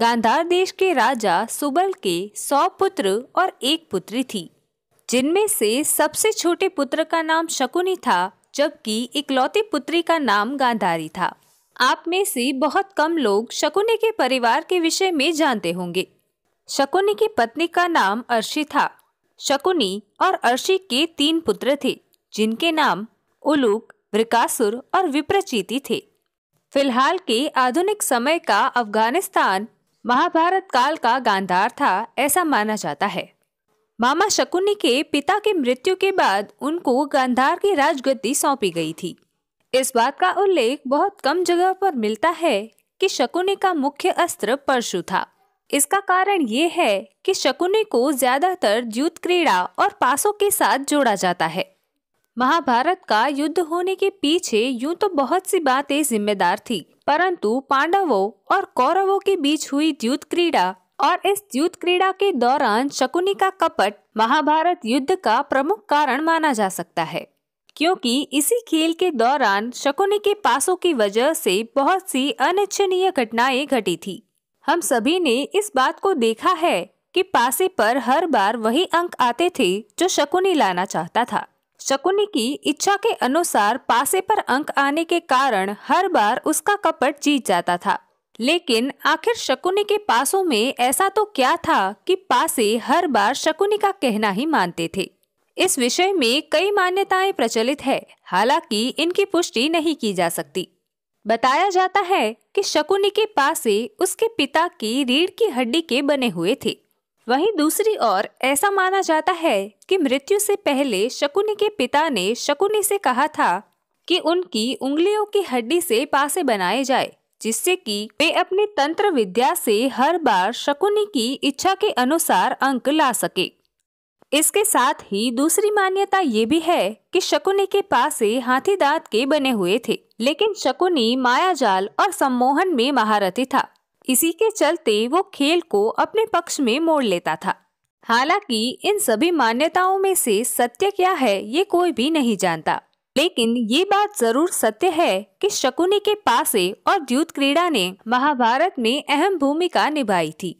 गांधार देश के राजा सुबल के सौ पुत्र और एक पुत्री थी जिनमें से सबसे छोटे पुत्र का नाम शकुनी था जबकि इकलौती पुत्री का नाम गांधारी था आप में से बहुत कम लोग शकुनी के परिवार के विषय में जानते होंगे शकुनी की पत्नी का नाम अर्शी था शकुनी और अर्शी के तीन पुत्र थे जिनके नाम उलूक वृकासुर और विप्रचीति थे फिलहाल के आधुनिक समय का अफगानिस्तान महाभारत काल का गांधार था ऐसा माना जाता है मामा शकुनी के पिता की मृत्यु के बाद उनको गांधार की राजगद्दी सौंपी गई थी इस बात का उल्लेख बहुत कम जगह पर मिलता है कि शकुनी का मुख्य अस्त्र परशु था इसका कारण ये है कि शकुनी को ज्यादातर जूत क्रीड़ा और पासों के साथ जोड़ा जाता है महाभारत का युद्ध होने के पीछे यूं तो बहुत सी बातें जिम्मेदार थी परंतु पांडवों और कौरवों के बीच हुई द्युत क्रीड़ा और इस द्युत क्रीड़ा के दौरान शकुनी का कपट महाभारत युद्ध का प्रमुख कारण माना जा सकता है क्योंकि इसी खेल के दौरान शकुनी के पासों की वजह से बहुत सी अनिच्छनीय घटनाएं घटी थी हम सभी ने इस बात को देखा है कि पासे पर हर बार वही अंक आते थे जो शकुनी लाना चाहता था शकुनी की इच्छा के अनुसार पासे पर अंक आने के कारण हर बार उसका कपट जीत जाता था लेकिन आखिर शकुनी के पासों में ऐसा तो क्या था कि पासे हर बार शकुनी का कहना ही मानते थे इस विषय में कई मान्यताएं प्रचलित है हालांकि इनकी पुष्टि नहीं की जा सकती बताया जाता है कि शकुनी के पासे उसके पिता की रीढ़ की हड्डी के बने हुए थे वहीं दूसरी ओर ऐसा माना जाता है कि मृत्यु से पहले शकुनी के पिता ने शकुनी से कहा था कि उनकी उंगलियों की हड्डी से पासे बनाए जाए जिससे कि वे अपने तंत्र विद्या से हर बार शकुनी की इच्छा के अनुसार अंक ला सके इसके साथ ही दूसरी मान्यता ये भी है कि शकुनी के पासे हाथी दांत के बने हुए थे लेकिन शकुनी मायाजाल और सम्मोहन में महारथी था इसी के चलते वो खेल को अपने पक्ष में मोड़ लेता था हालांकि इन सभी मान्यताओं में से सत्य क्या है ये कोई भी नहीं जानता लेकिन ये बात जरूर सत्य है कि शकुनी के पासे और द्यूत क्रीड़ा ने महाभारत में अहम भूमिका निभाई थी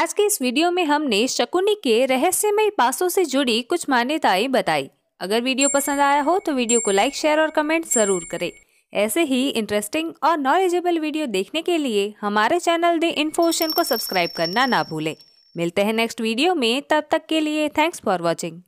आज के इस वीडियो में हमने शकुनी के रहस्यमय पासों से जुड़ी कुछ मान्यताएं बताई अगर वीडियो पसंद आया हो तो वीडियो को लाइक शेयर और कमेंट जरूर करें ऐसे ही इंटरेस्टिंग और नॉलेजेबल वीडियो देखने के लिए हमारे चैनल द इन्फोशन को सब्सक्राइब करना ना भूलें मिलते हैं नेक्स्ट वीडियो में तब तक के लिए थैंक्स फॉर वॉचिंग